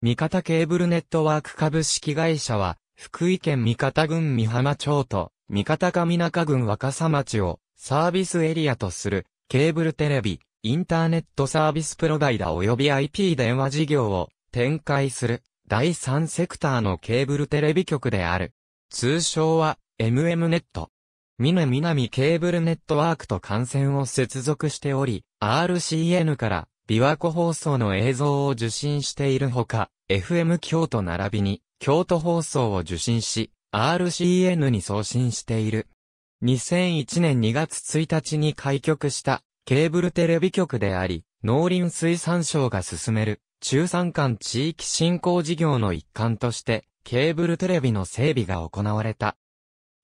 三方ケーブルネットワーク株式会社は、福井県三方郡三浜町と、三方上中郡若狭町をサービスエリアとする、ケーブルテレビ、インターネットサービスプロバイダー及び IP 電話事業を展開する、第3セクターのケーブルテレビ局である。通称は、MM ネット。ミネミケーブルネットワークと幹線を接続しており、RCN から琵琶湖放送の映像を受信しているほか、FM 京都並びに、京都放送を受信し、RCN に送信している。2001年2月1日に開局したケーブルテレビ局であり、農林水産省が進める中山間地域振興事業の一環としてケーブルテレビの整備が行われた。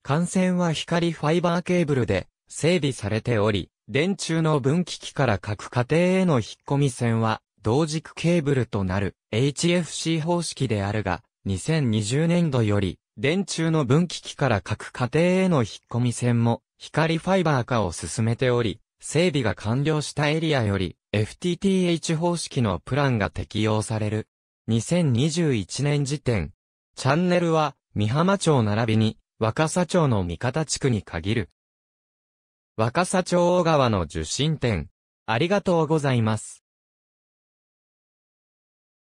幹線は光ファイバーケーブルで整備されており、電柱の分岐器から各家庭への引っ込み線は、同軸ケーブルとなる HFC 方式であるが、2020年度より、電柱の分岐器から各家庭への引っ込み線も、光ファイバー化を進めており、整備が完了したエリアより、FTTH 方式のプランが適用される。2021年時点、チャンネルは、三浜町並びに、若狭町の三方地区に限る。若狭町大川の受信店。ありがとうございます。